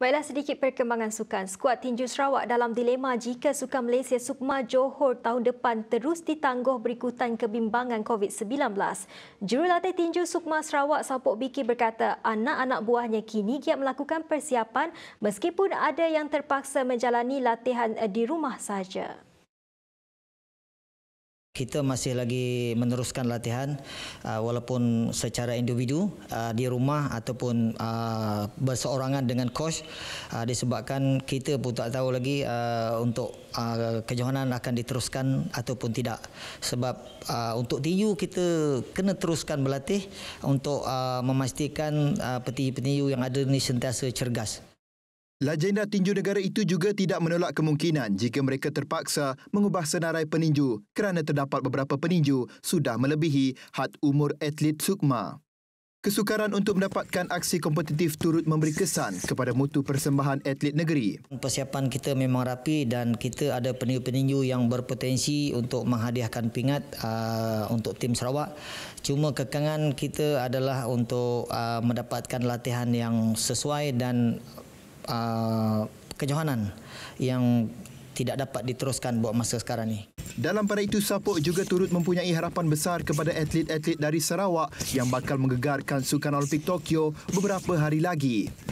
Baiklah sedikit perkembangan sukan. Skuad tinju Sarawak dalam dilema jika sukan Malaysia Sukma Johor tahun depan terus ditangguh berikutan kebimbangan COVID-19. Jurulatih tinju Sukma Sarawak Sapok Biki berkata anak-anak buahnya kini giat melakukan persiapan meskipun ada yang terpaksa menjalani latihan eh, di rumah sahaja kita masih lagi meneruskan latihan uh, walaupun secara individu uh, di rumah ataupun uh, berseorangan dengan coach uh, disebabkan kita pun tak tahu lagi uh, untuk uh, kejohanan akan diteruskan ataupun tidak sebab uh, untuk tinju kita kena teruskan berlatih untuk uh, memastikan uh, petinju-petinju yang ada ni sentiasa cergas Lajenda tinju negara itu juga tidak menolak kemungkinan jika mereka terpaksa mengubah senarai peninju kerana terdapat beberapa peninju sudah melebihi had umur atlet sukma. Kesukaran untuk mendapatkan aksi kompetitif turut memberi kesan kepada mutu persembahan atlet negeri. Persiapan kita memang rapi dan kita ada peninju-peninju yang berpotensi untuk menghadiahkan pingat uh, untuk tim Sarawak. Cuma kekangan kita adalah untuk uh, mendapatkan latihan yang sesuai dan uh, kejohanan yang tidak dapat diteruskan buat masa sekarang ni. Dalam pada itu, Sapok juga turut mempunyai harapan besar kepada atlet-atlet dari Sarawak yang bakal menggegarkan Sukan Olimpik Tokyo beberapa hari lagi.